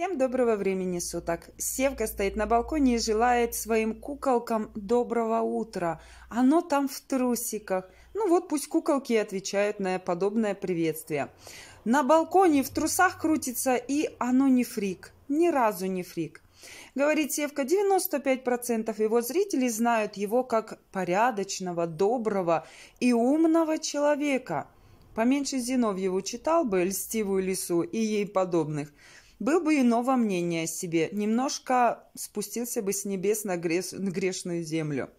Всем доброго времени суток. Севка стоит на балконе и желает своим куколкам доброго утра. Оно там в трусиках. Ну вот пусть куколки отвечают на подобное приветствие. На балконе в трусах крутится и оно не фрик. Ни разу не фрик. Говорит Севка, 95% его зрителей знают его как порядочного, доброго и умного человека. Поменьше Зиновьеву читал бы «Льстивую лису» и ей подобных – был бы иного мнения о себе, немножко спустился бы с небес на, греш, на грешную землю.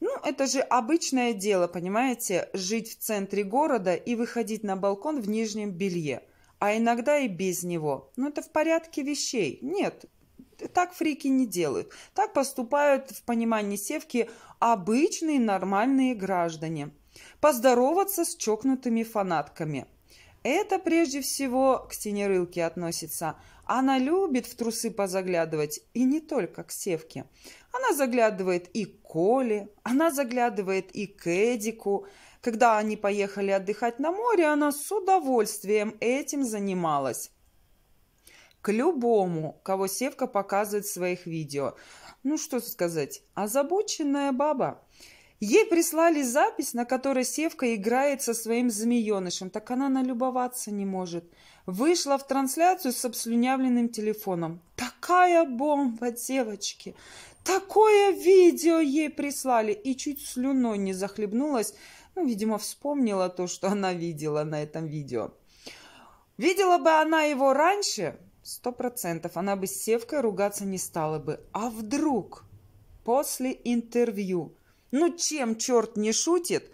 Ну, это же обычное дело, понимаете, жить в центре города и выходить на балкон в нижнем белье, а иногда и без него. Но ну, это в порядке вещей. Нет, так фрики не делают. Так поступают в понимании севки обычные нормальные граждане. Поздороваться с чокнутыми фанатками – это прежде всего к синерылке относится. Она любит в трусы позаглядывать, и не только к Севке. Она заглядывает и к Коле, она заглядывает и к Эдику. Когда они поехали отдыхать на море, она с удовольствием этим занималась. К любому, кого Севка показывает в своих видео. Ну, что сказать, озабоченная баба – Ей прислали запись, на которой Севка играет со своим змеенышем, так она налюбоваться не может. Вышла в трансляцию с обслюнявленным телефоном. Такая бомба, девочки! Такое видео ей прислали! И чуть слюной не захлебнулась, ну, видимо, вспомнила то, что она видела на этом видео. Видела бы она его раньше, сто процентов, она бы с Севкой ругаться не стала бы. А вдруг после интервью ну чем черт не шутит,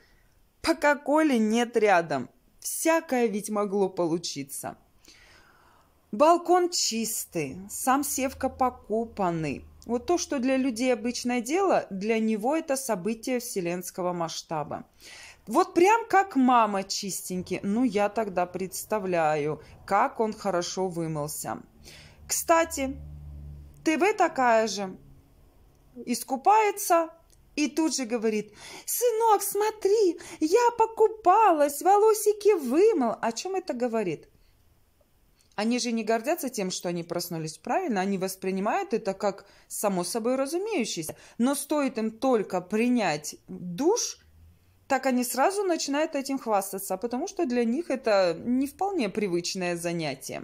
пока Коли нет рядом? Всякое ведь могло получиться. Балкон чистый, сам Севка покупанный. Вот то, что для людей обычное дело, для него это событие вселенского масштаба. Вот прям как мама чистенький. Ну, я тогда представляю, как он хорошо вымылся. Кстати, ТВ такая же. Искупается, и тут же говорит, сынок, смотри, я покупалась, волосики вымыл. О чем это говорит? Они же не гордятся тем, что они проснулись правильно, они воспринимают это как само собой разумеющееся. Но стоит им только принять душ, так они сразу начинают этим хвастаться, потому что для них это не вполне привычное занятие.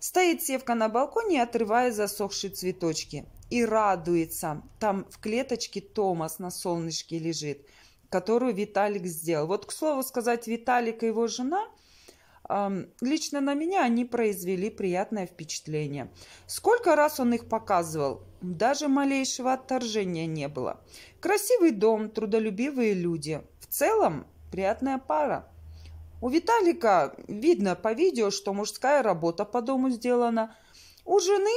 Стоит севка на балконе, отрывая засохшие цветочки – и радуется. Там в клеточке Томас на солнышке лежит, которую Виталик сделал. Вот, к слову сказать, Виталик и его жена – лично на меня они произвели приятное впечатление. Сколько раз он их показывал, даже малейшего отторжения не было. Красивый дом, трудолюбивые люди. В целом, приятная пара. У Виталика видно по видео, что мужская работа по дому сделана. У жены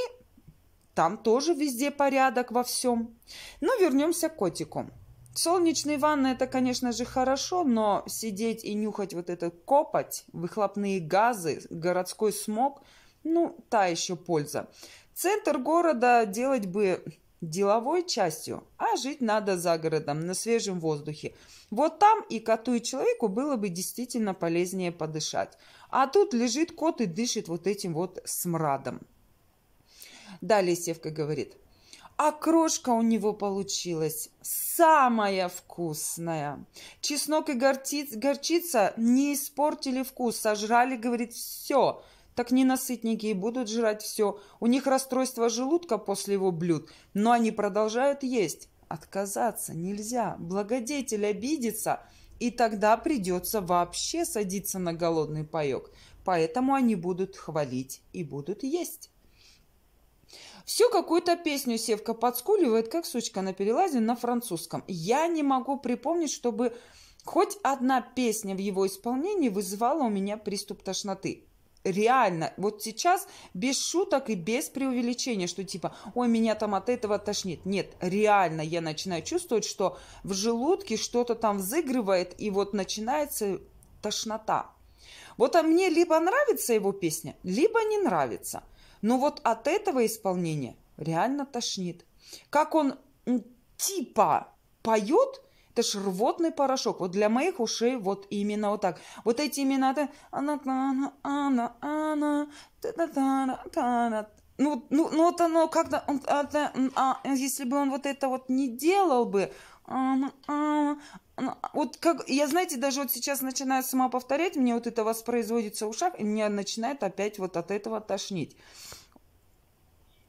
там тоже везде порядок во всем. Но вернемся к котику. Солнечные ванны – это, конечно же, хорошо, но сидеть и нюхать вот этот копоть, выхлопные газы, городской смог – ну, та еще польза. Центр города делать бы деловой частью, а жить надо за городом, на свежем воздухе. Вот там и коту, и человеку было бы действительно полезнее подышать. А тут лежит кот и дышит вот этим вот смрадом. Далее Севка говорит, а крошка у него получилась самая вкусная. Чеснок и горчиц, горчица не испортили вкус, сожрали, говорит, все. Так ненасытники и будут жрать все. У них расстройство желудка после его блюд, но они продолжают есть. Отказаться нельзя, благодетель обидится, и тогда придется вообще садиться на голодный паек. Поэтому они будут хвалить и будут есть. Все какую-то песню Севка подскуливает, как сучка на перелазе на французском. Я не могу припомнить, чтобы хоть одна песня в его исполнении вызывала у меня приступ тошноты реально, вот сейчас без шуток и без преувеличения, что типа, ой, меня там от этого тошнит. Нет, реально я начинаю чувствовать, что в желудке что-то там взыгрывает, и вот начинается тошнота. Вот а мне либо нравится его песня, либо не нравится – но вот от этого исполнения реально тошнит. Как он типа поет, это ж рвотный порошок. Вот для моих ушей вот именно вот так. Вот эти имена, она, ну, ну, ну вот оно как-то, он, это, а, если бы он вот это вот не делал бы, а, ну, а, а, вот как, я, знаете, даже вот сейчас начинаю сама повторять, мне вот это воспроизводится в ушах, и меня начинает опять вот от этого тошнить.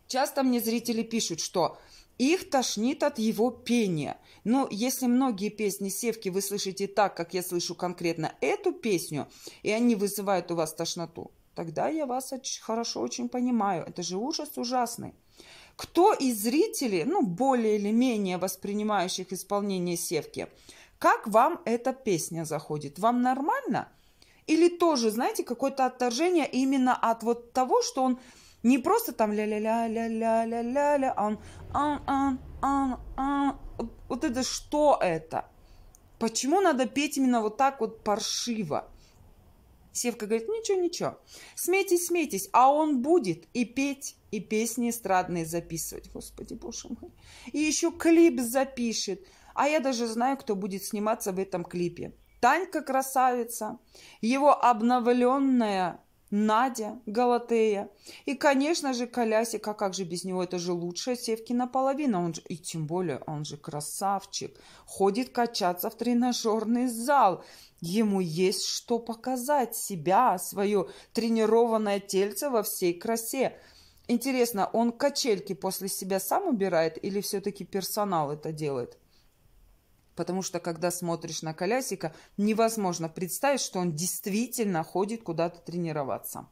Часто мне зрители пишут, что их тошнит от его пения. Но если многие песни Севки вы слышите так, как я слышу конкретно эту песню, и они вызывают у вас тошноту, Тогда я вас очень, хорошо очень понимаю. Это же ужас ужасный. Кто из зрителей, ну, более или менее воспринимающих исполнение Севки, как вам эта песня заходит? Вам нормально? Или тоже, знаете, какое-то отторжение именно от вот того, что он не просто там ля-ля-ля-ля-ля-ля-ля-ля, а он ан ан ан ан Вот это что это? Почему надо петь именно вот так вот паршиво? Севка говорит, ничего, ничего. Смейтесь, смейтесь, а он будет и петь, и песни эстрадные записывать. Господи, боже мой. И еще клип запишет. А я даже знаю, кто будет сниматься в этом клипе. Танька красавица, его обновленная Надя, Галатея и, конечно же, Колясик, а как же без него, это же лучшая севки наполовину, он же, и тем более, он же красавчик, ходит качаться в тренажерный зал, ему есть что показать себя, свое тренированное тельце во всей красе. Интересно, он качельки после себя сам убирает или все-таки персонал это делает? Потому что, когда смотришь на колясика, невозможно представить, что он действительно ходит куда-то тренироваться.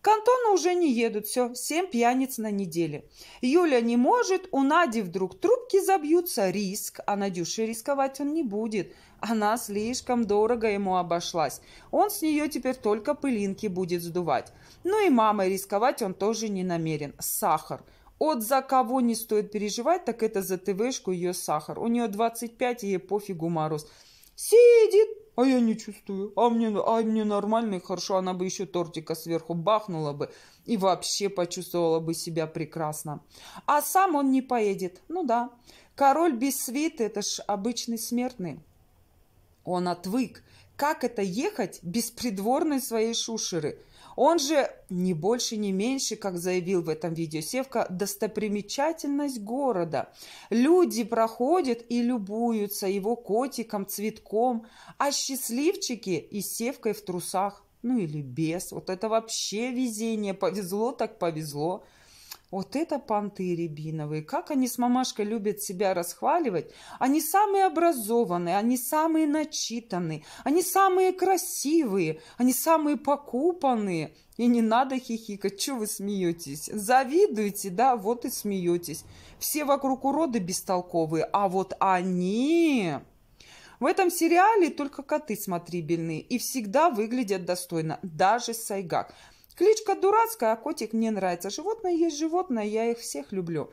К Антону уже не едут, все, семь пьяниц на неделе. Юля не может, у Нади вдруг трубки забьются, риск, а Надюше рисковать он не будет. Она слишком дорого ему обошлась, он с нее теперь только пылинки будет сдувать. Ну и мамой рисковать он тоже не намерен, сахар – от за кого не стоит переживать, так это за ТВшку ее сахар. У нее 25, ей пофигу мороз. Сидит, а я не чувствую. А мне, а мне нормально и хорошо. Она бы еще тортика сверху бахнула бы и вообще почувствовала бы себя прекрасно. А сам он не поедет. Ну да, король без свиты – это ж обычный смертный. Он отвык. Как это ехать без придворной своей шушеры – он же, не больше, не меньше, как заявил в этом видео Севка, достопримечательность города. Люди проходят и любуются его котиком, цветком, а счастливчики и Севкой в трусах. Ну или без. Вот это вообще везение. Повезло так повезло. Вот это понты рябиновые. Как они с мамашкой любят себя расхваливать. Они самые образованные, они самые начитанные, они самые красивые, они самые покупанные. И не надо хихикать, что вы смеетесь? Завидуете, да, вот и смеетесь. Все вокруг уроды бестолковые, а вот они... В этом сериале только коты смотрибельные и всегда выглядят достойно, даже Сайгак. Кличка дурацкая, а котик мне нравится. Животное есть животное, я их всех люблю.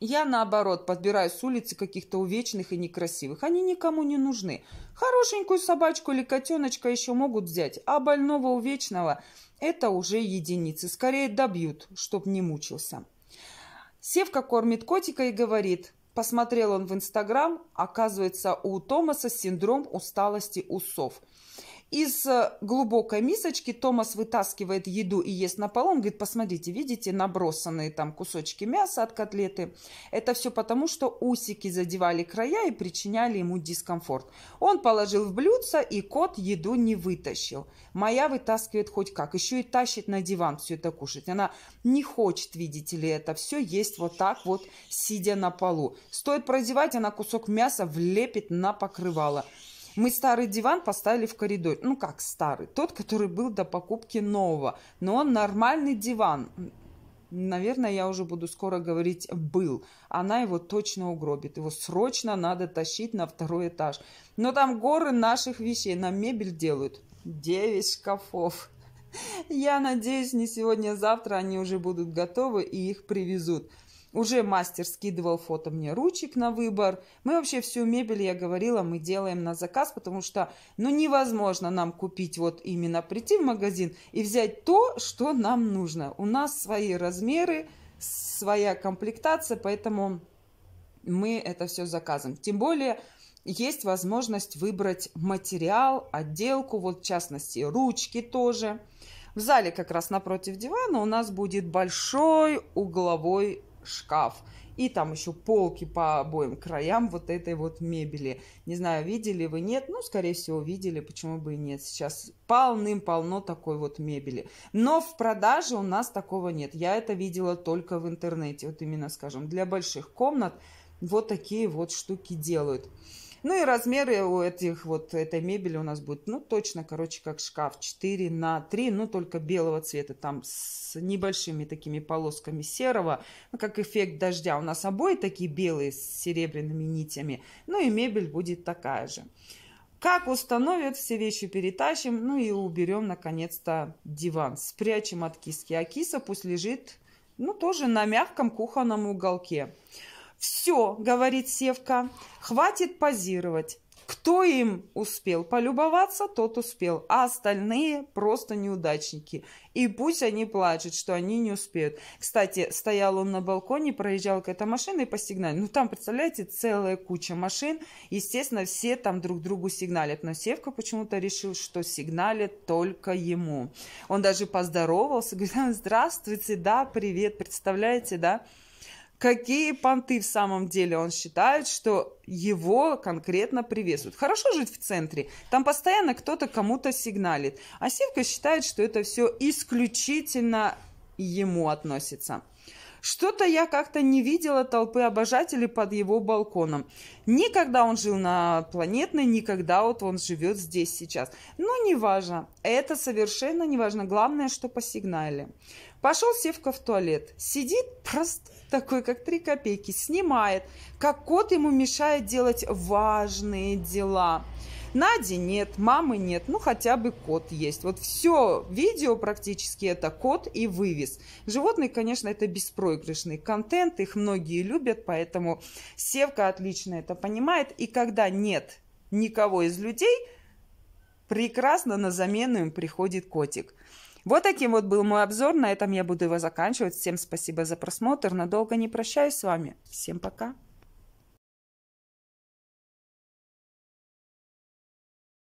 Я, наоборот, подбираю с улицы каких-то увечных и некрасивых. Они никому не нужны. Хорошенькую собачку или котеночка еще могут взять, а больного увечного это уже единицы. Скорее добьют, чтоб не мучился. Севка кормит котика и говорит, посмотрел он в Инстаграм, оказывается, у Томаса синдром усталости усов – из э, глубокой мисочки Томас вытаскивает еду и ест на полу. Он говорит, посмотрите, видите, набросанные там кусочки мяса от котлеты. Это все потому, что усики задевали края и причиняли ему дискомфорт. Он положил в блюдце, и кот еду не вытащил. Моя вытаскивает хоть как. Еще и тащит на диван все это кушать. Она не хочет, видите ли, это все есть вот так вот, сидя на полу. Стоит продевать, она кусок мяса влепит на покрывало. Мы старый диван поставили в коридор. Ну как старый? Тот, который был до покупки нового. Но он нормальный диван. Наверное, я уже буду скоро говорить «был». Она его точно угробит. Его срочно надо тащить на второй этаж. Но там горы наших вещей. На мебель делают. Девять шкафов. Я надеюсь, не сегодня, а завтра они уже будут готовы и их привезут. Уже мастер скидывал фото мне ручек на выбор. Мы вообще всю мебель, я говорила, мы делаем на заказ, потому что, ну, невозможно нам купить вот именно прийти в магазин и взять то, что нам нужно. У нас свои размеры, своя комплектация, поэтому мы это все заказываем. Тем более, есть возможность выбрать материал, отделку, вот в частности, ручки тоже. В зале как раз напротив дивана у нас будет большой угловой шкаф. И там еще полки по обоим краям вот этой вот мебели. Не знаю, видели вы, нет? Ну, скорее всего, видели, почему бы и нет. Сейчас полным-полно такой вот мебели. Но в продаже у нас такого нет. Я это видела только в интернете. Вот именно, скажем, для больших комнат вот такие вот штуки делают. Ну и размеры у этих вот этой мебели у нас будет, ну точно, короче, как шкаф 4 на 3, ну только белого цвета, там с небольшими такими полосками серого, ну, как эффект дождя. У нас обои такие белые с серебряными нитями, ну и мебель будет такая же. Как установят, все вещи перетащим, ну и уберем, наконец-то, диван. Спрячем от киски, а киса пусть лежит, ну, тоже на мягком кухонном уголке. «Все», — говорит Севка, — «хватит позировать». Кто им успел полюбоваться, тот успел, а остальные просто неудачники. И пусть они плачут, что они не успеют. Кстати, стоял он на балконе, проезжал какая-то машина и посигналил. Ну там, представляете, целая куча машин. Естественно, все там друг другу сигналят. Но Севка почему-то решил, что сигналят только ему. Он даже поздоровался, говорит, здравствуйте, да, привет, представляете, да? какие понты в самом деле он считает, что его конкретно приветствуют. Хорошо жить в центре, там постоянно кто-то кому-то сигналит. А Сивка считает, что это все исключительно ему относится. Что-то я как-то не видела толпы обожателей под его балконом. Никогда он жил на планетной, никогда вот он живет здесь сейчас. Но не важно. Это совершенно не важно. Главное, что посигнали. Пошел Севка в туалет. Сидит просто такой, как три копейки. Снимает, как кот ему мешает делать важные дела. Нади нет, мамы нет, ну хотя бы кот есть. Вот все видео практически это кот и вывес. Животные, конечно, это беспроигрышный контент, их многие любят, поэтому Севка отлично это понимает. И когда нет никого из людей, прекрасно на замену им приходит котик. Вот таким вот был мой обзор. На этом я буду его заканчивать. Всем спасибо за просмотр. Надолго не прощаюсь с вами. Всем пока.